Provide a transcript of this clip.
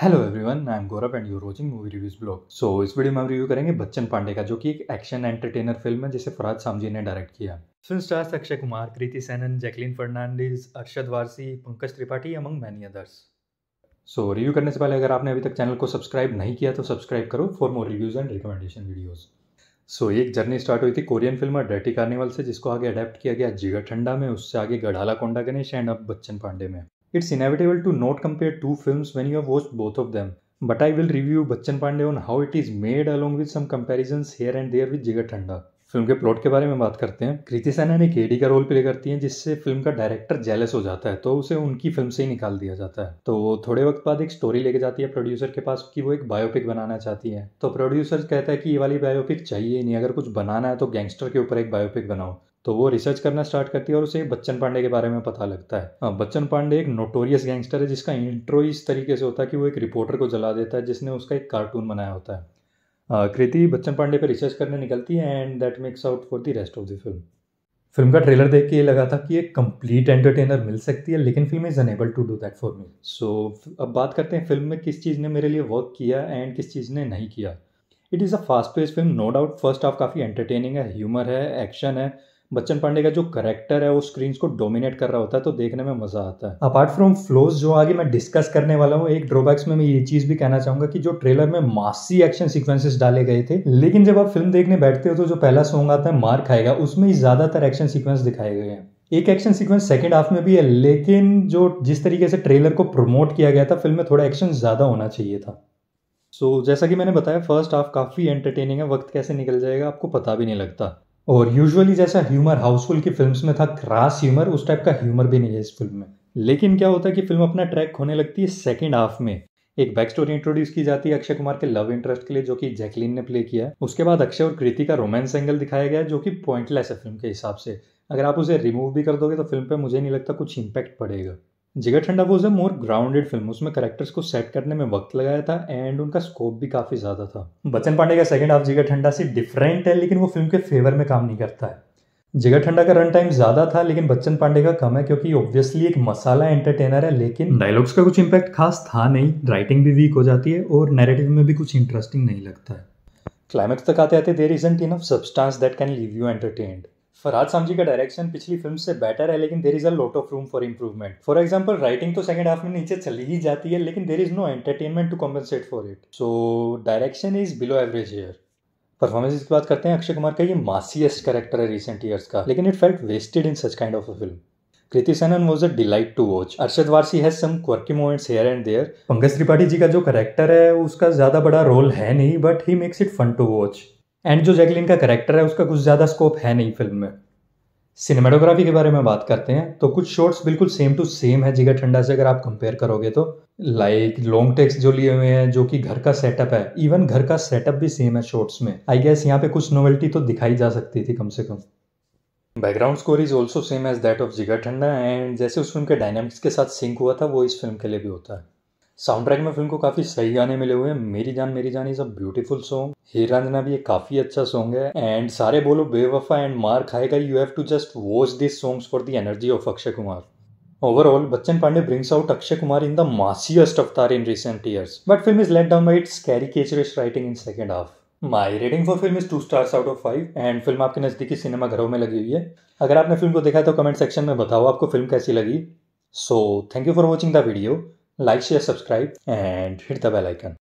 Hello everyone I am Gaurav and you're watching movie reviews blog so इस video में हम review करेंगे बच्चन पांडे का जो कि एक एक्शन एंटरटेनर फिल्म है जिसे फराज सामजी ने डायरेक्ट किया film stars Akshay Kumar Kriti Sanon Jacqueline Fernandez Arshad Warsi Pankaj Tripathi among many others so review करने से पहले अगर आपने अभी तक चैनल को सब्सक्राइब नहीं किया तो सब्सक्राइब करो for more reviews and recommendation videos so so, एक जर्नी स्टार्ट हुई थी कोरियन फिल्म डर्टी कार्निवल से जिसको आगे अडेप्ट किया गया जिगर ठंडा में उससे आगे गढ़ाला कोंडा गणेश एंड अब बच्चन पांडे में it's inevitable to not compare to film when you have watched both of them, but I will review Bachchan Pandey on how it is made along with some comparisons here and there with Jigar film के plot के बारे में बात करते हैं कृति सेनन एक AD का role play करती हैं जिससे फिल्म का डायरेक्टर जेलस हो जाता है तो उसे उनकी फिल्म से ही निकाल दिया जाता है तो वो थोड़े वक्त बाद एक स्टोरी लेके जाती है प्रोड्यूसर के पास कि वो एक बायोपिक बनाना चाहती है तो प्रोड्यूसर कहता है कि ये वाली बायोपिक चाहिए नहीं अगर कुछ बनाना है तो गैंगस्टर के ऊपर एक बायोपिक बनाओ तो वो रिसर्च करना स्टार्ट करती है और उसे बच्चन पांडे के बारे में पता लगता है हाँ बच्चन पांडे एक नोटोरियस गैंगस्टर है जिसका इंट्रो इस तरीके से होता है कि वो एक रिपोर्टर को जला देता है जिसने उसका एक कार्टून बनाया होता है हाँ, कृति बच्चन पांडे पर रिसर्च करने निकलती है and that makes out for the rest of the film film का ट्रेलर देख के ये लगा था कि एक कंप्लीट एंटरटेनर मिल सकती है लेकिन film is unable to do that for me so अब बात करते हैं फिल्म में किस चीज़ ने मेरे लिए वर्क किया एंड किस चीज़ ने नहीं किया it is a fast pace film no doubt first half काफ़ी एंटरटेनिंग है ह्यूमर है एक्शन है बच्चन पांडे का जो करेक्टर है वो स्क्रीन को डोमिनेट कर रहा होता है तो देखने में मजा आता है अपार्ट फ्रॉम फ्लोज जो आगे मैं डिस्कस करने वाला हूँ एक ड्रॉबैक्स में मैं ये चीज भी कहना चाहूंगा कि जो ट्रेलर में मासी एक्शन सीक्वेंसेस डाले गए थे लेकिन जब आप फिल्म देखने बैठते हो तो जो पहला सॉन्ग आता है मार खाएगा उसमें ज्यादातर एक्शन सिक्वेंस दिखाए गए हैं एक एक्शन सीक्वेंस सेकंड हाफ में भी है लेकिन जो जिस तरीके से ट्रेलर को प्रमोट किया गया था फिल्म में थोड़ा एक्शन ज़्यादा होना चाहिए था सो so, जैसा कि मैंने बताया फर्स्ट हाफ काफ़ी एंटरटेनिंग है वक्त कैसे निकल जाएगा आपको पता भी नहीं लगता और यूजुअली जैसा ह्यूमर हाउसफुल की फिल्म्स में था क्रास ह्यूमर उस टाइप का ह्यूमर भी नहीं है इस फिल्म में लेकिन क्या होता है कि फिल्म अपना ट्रैक होने लगती है सेकेंड हाफ में एक बैक स्टोरी इंट्रोड्यूस की जाती है अक्षय कुमार के लव इंटरेस्ट के लिए जो कि जैकलिन ने प्ले किया है उसके बाद अक्षय और कृति का रोमांस एंगल दिखाया गया है जो कि पॉइंटलेस है फिल्म के हिसाब से अगर आप उसे रिमूव भी कर दोगे तो फिल्म पे मुझे नहीं लगता कुछ इम्पैक्ट पड़ेगा Jigarthanda was a more grounded film उसमें करेक्टर्स को सेट करने में वक्त लगाया था एंड उनका स्कोप भी काफ़ी ज़्यादा था बच्चन पांडे का सेकंड हाफ जिगर ठंडा से डिफरेंट है लेकिन वो फिल्म के फेवर में काम नहीं करता है जिगर ठंडा का रन टाइम ज़्यादा था लेकिन बच्चन पांडे का कम है क्योंकि ऑब्वियसली एक मसाला एंटरटेनर है लेकिन डायलॉग्स का कुछ इम्पैक्ट खास था नहीं राइटिंग भी वीक हो जाती है और नैरेटिव में भी कुछ इंटरेस्टिंग नहीं लगता है क्लाइमैक्स तक आते आते there isn't enough substance that can leave you entertained Farhad Samji का डायरेक्शन पिछली फिल्म से बेटर है लेकिन there is a lot of room for improvement for example writing तो सेकंड हाफ में नीचे चली ही जाती है लेकिन there is no entertainment to compensate for it so direction is below average here performance की बात करते हैं अक्षय कुमार का ये मासीएस्ट करेक्टर है रिसेंट ईयर्स का लेकिन it felt wasted in such kind of a film Kriti Sanon was a delight to watch Arshad Warsi has some quirky moments here and there Pankaj Tripathi ji का जो करेक्टर है उसका ज़्यादा बड़ा रोल है नहीं but he makes it fun to watch and जो Jacqueline का करेक्टर है उसका कुछ ज़्यादा स्कोप है नहीं फिल्म में सिनेमाटोग्राफी के बारे में बात करते हैं तो कुछ शॉट्स बिल्कुल सेम टू सेम है जिगर ठंडा से अगर आप कंपेयर करोगे तो लाइक लॉन्ग टेक्स जो लिए हुए हैं जो कि घर का सेटअप है इवन घर का सेटअप भी सेम है शॉर्ट्स में आई गेस यहाँ पे कुछ नोवेल्टी तो दिखाई जा सकती थी कम से कम background score is also same as that of Jigarthanda and जैसे उस फिल्म के डायनामिक्स के साथ सिंक हुआ था वो इस फिल्म के लिए भी होता है साउंड ट्रैक में फिल्म को काफ़ी सही गाने मिले हुए हैं मेरी जान मेरी जान is a beautiful song Heer Ranjhana भी एक काफ़ी अच्छा सॉन्ग है एंड सारे बोलो बेवफा एंड मार खाएगा you have to just watch this songs for the energy of Akshay Kumar Overall, Bachchan Pandey brings out Akshay Kumar in the massiest avatar in recent years, but film is let down by its caricaturish writing in second half my rating for film is two stars out of five and film आपके नज़दीकी cinema घरों में लगी हुई है अगर आपने film को देखा है तो कमेंट सेक्शन में बताओ आपको फिल्म कैसी लगी so thank you for watching the video like, share, subscribe, and hit the bell icon.